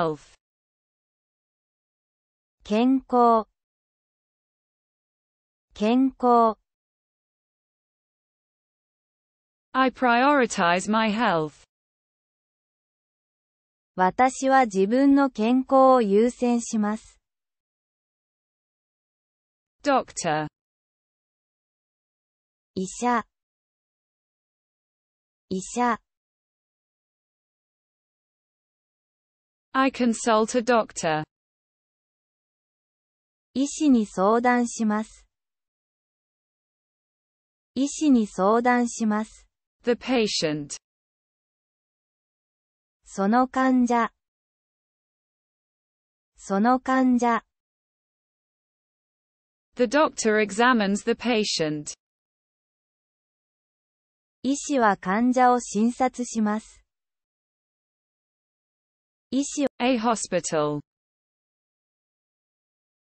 health 健康健康 I prioritize my health 私は自分の健康を優先します Doctor 医者医者 I consult a doctor. 医師に相談します。医師に相談します。The patient. その患者。その患者。The doctor examines the patient. 医師は患者を診察します。医師 A hospital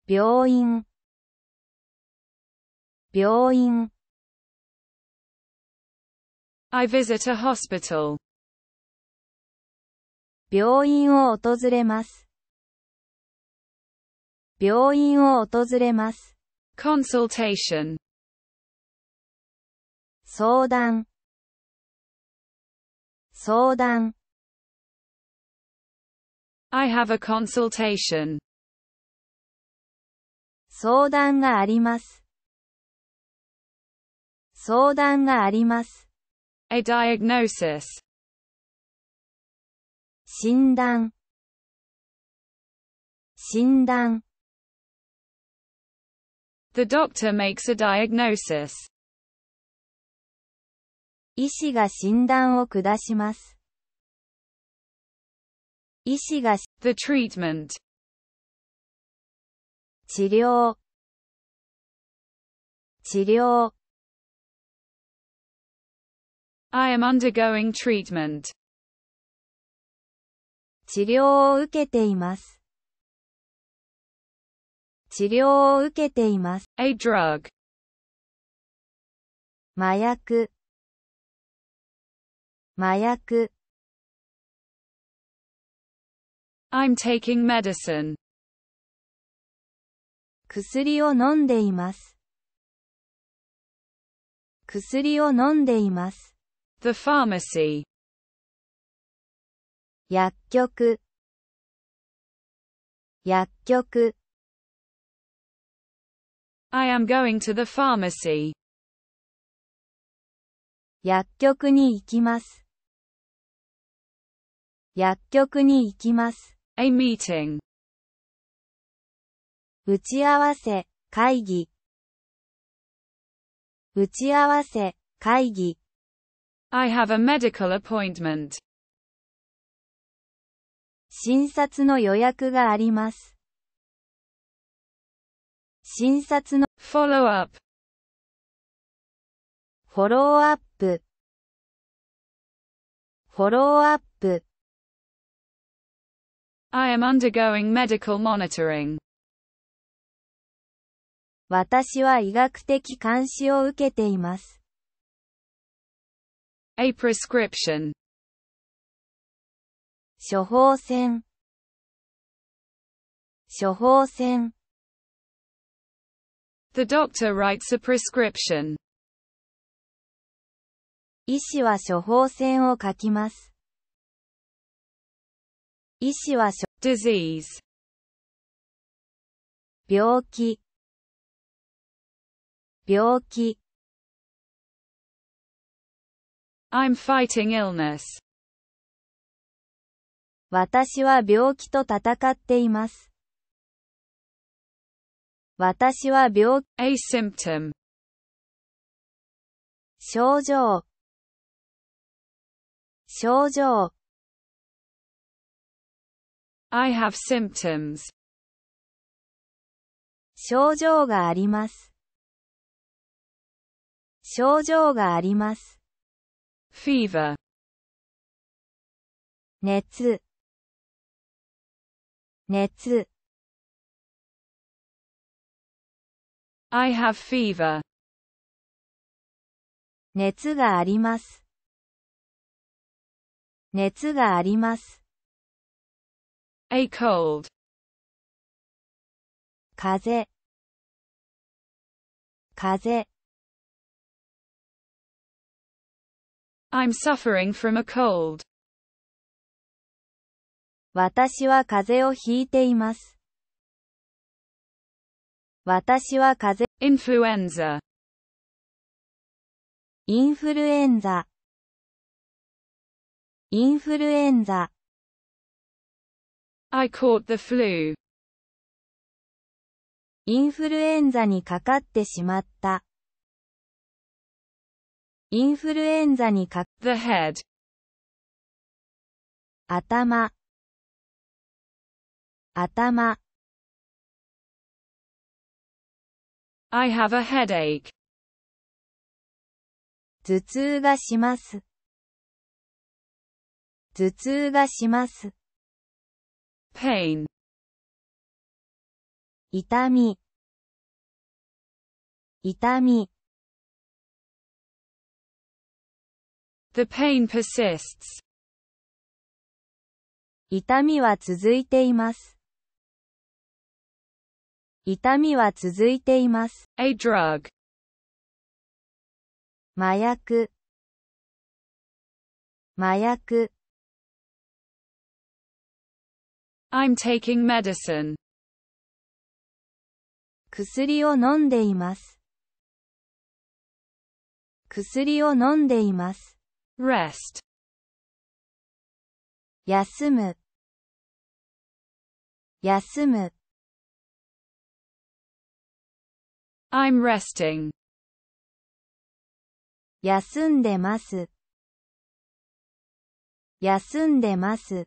病院病院 I visit a hospital 病院を訪れます病院を訪れます consultation 相談相談 I have a consultation. 相談があります。相談があります。A diagnosis. 診断診断 The doctor makes a diagnosis. 医師が診断を下します。医師が the treatment 治療治療 I am undergoing treatment 治療を受けています治療を受けています A drug 麻薬麻薬 I'm taking medicine. 薬を飲んでいます。薬を飲んでいます。The pharmacy. 薬局薬局 I am going to the pharmacy. 薬局に行きます。薬局に行きます。a meeting 打ち合わせ、会議打ち合わせ、会議 I have a medical appointment 診察の予約があります診察の follow up フォローアップフォローアップ I am undergoing medical monitoring. 私は医学的監視を受けています。A prescription 処方箋処方箋 The doctor writes a prescription 医師は処方箋を書きます。医師は disease 病気病気 I'm fighting illness 私は病気と戦っています。私は病気 A symptom 症状症状 I have symptoms. 症状があります。症状があります。fever 熱熱 I have fever 熱があります。熱があります。a cold 風風 I'm suffering from a cold 私は風邪をひいています私は風邪インフルエンザインフルエンザインフルエンザインフルエンザ I caught the flu. インフルエンザにかかってしまった。インフルエンザにか、the head 頭頭 I have a headache 頭痛がします頭痛がします pain 痛み痛み The pain persists 痛みは続いています痛みは続いています A drug 麻薬麻薬 I'm taking medicine. 薬を飲んでいます。薬を飲んでいます。rest 休む休む I'm resting 休んでます休んでます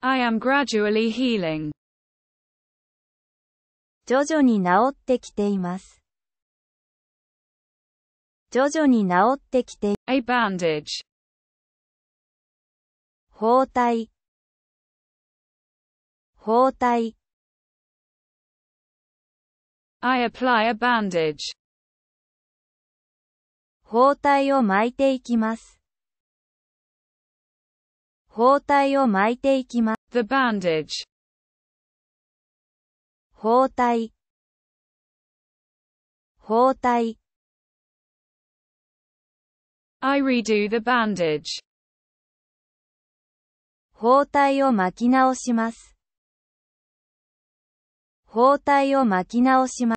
I am gradually healing. 徐々に治ってきています。徐々に治ってきて A bandage 包帯包帯 I apply a bandage 包帯を巻いていきます。包帯を巻いていきます。The bandage. 包帯包帯 I redo the bandage. 包帯を巻き直します。包帯を巻き直します。